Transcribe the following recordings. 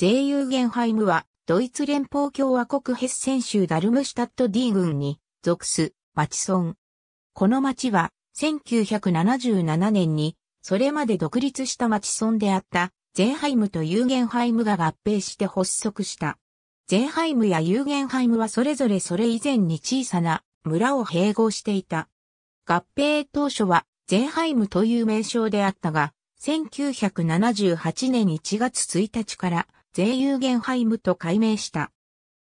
ゼーユーゲンハイムは、ドイツ連邦共和国ヘッセン州ダルムシュタット D 郡に属す町村。この町は、1977年に、それまで独立した町村であった、ゼンハイムとユーゲンハイムが合併して発足した。ゼンハイムやユーゲンハイムはそれぞれそれ以前に小さな村を併合していた。合併当初はゼンハイムという名称であったが、1978年1月1日からゼーユーゲンハイムと改名した。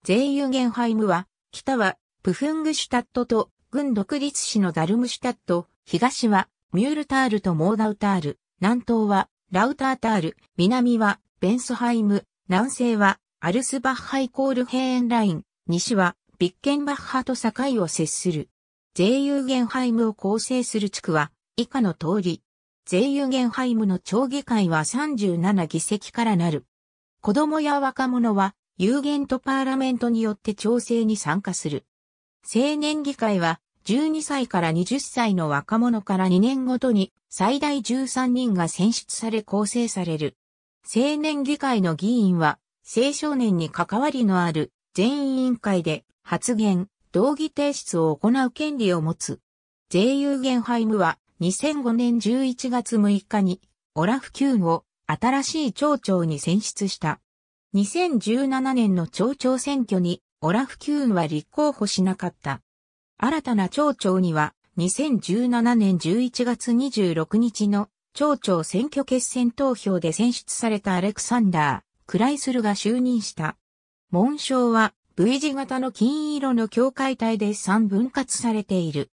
ゼーユーゲンハイムは、北はプフングシュタットと軍独立市のダルムシュタット、東はミュールタールとモーダウタール、南東はラウタータール、南はベンスハイム、南西はアルスバッハイコールヘーンライン、西はビッケンバッハと境を接する。ゼーユーゲンハイムを構成する地区は以下の通り。ゼーユーゲンハイムの町議会は37議席からなる。子供や若者は有限とパーラメントによって調整に参加する。青年議会は12歳から20歳の若者から2年ごとに最大13人が選出され構成される。青年議会の議員は青少年に関わりのある全委員会で発言、同議提出を行う権利を持つ。税有限ハイムは2005年11月6日にオラフ9号新しい町長に選出した。2017年の町長選挙にオラフ・キューンは立候補しなかった。新たな町長には2017年11月26日の町長選挙決選投票で選出されたアレクサンダー・クライスルが就任した。紋章は V 字型の金色の境界帯で3分割されている。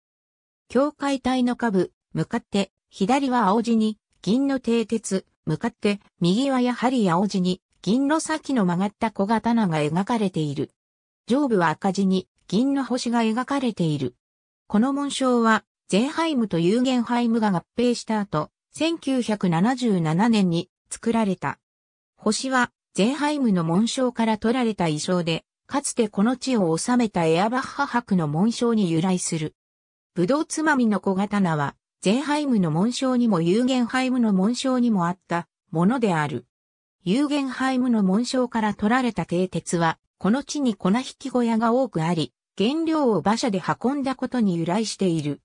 境界帯の下部、向かって左は青地に銀の蹄鉄、向かって右はやはり青地に銀の先の曲がった小刀が描かれている。上部は赤地に銀の星が描かれている。この紋章はゼンハイムとユーゲンハイムが合併した後、1977年に作られた。星はゼンハイムの紋章から取られた衣装で、かつてこの地を治めたエアバッハ博の紋章に由来する。ブドウつまみの小刀は、ゼーハイムの紋章にもユーゲンハイムの紋章にもあったものである。ユーゲンハイムの紋章から取られた蹄鉄は、この地に粉引き小屋が多くあり、原料を馬車で運んだことに由来している。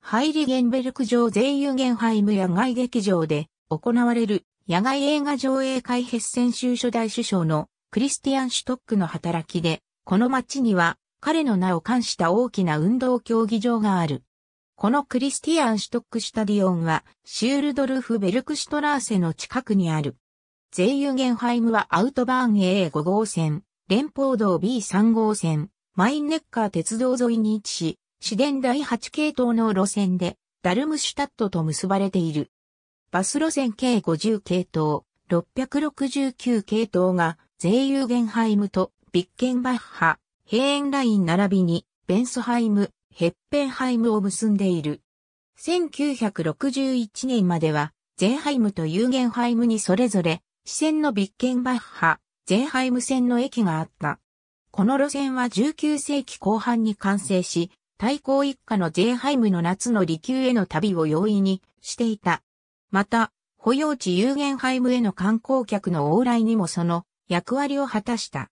ハイリゲンベルク城ゼイユーゲンハイム野外劇場で行われる野外映画上映会ヘッセン初代首相のクリスティアン・シュトックの働きで、この町には彼の名を冠した大きな運動競技場がある。このクリスティアン・シュトック・シュタディオンは、シュールドルフ・ベルクシュトラーセの近くにある。ゼイユゲンハイムはアウトバーン A5 号線、連邦道 B3 号線、マインネッカー鉄道沿いに位置し、市電第8系統の路線で、ダルムシュタットと結ばれている。バス路線計50系統、669系統が、ゼイユゲンハイムとビッケンバッハ、ヘーンライン並びに、ベンスハイム、ヘッペンハイムを結んでいる。1961年までは、ゼンハイムとユーゲンハイムにそれぞれ、支線のビッケンバッハ、ゼンハイム線の駅があった。この路線は19世紀後半に完成し、対抗一家のゼンハイムの夏の離宮への旅を容易にしていた。また、保養地ユーゲンハイムへの観光客の往来にもその役割を果たした。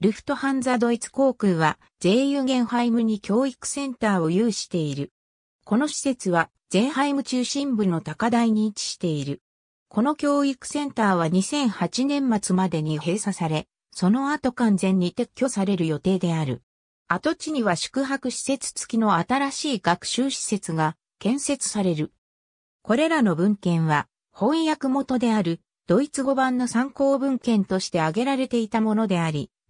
ルフトハンザドイツ航空は j ユゲンハイムに教育センターを有している。この施設はゼンハイム中心部の高台に位置している。この教育センターは2008年末までに閉鎖され、その後完全に撤去される予定である。跡地には宿泊施設付きの新しい学習施設が建設される。これらの文献は翻訳元であるドイツ語版の参考文献として挙げられていたものであり、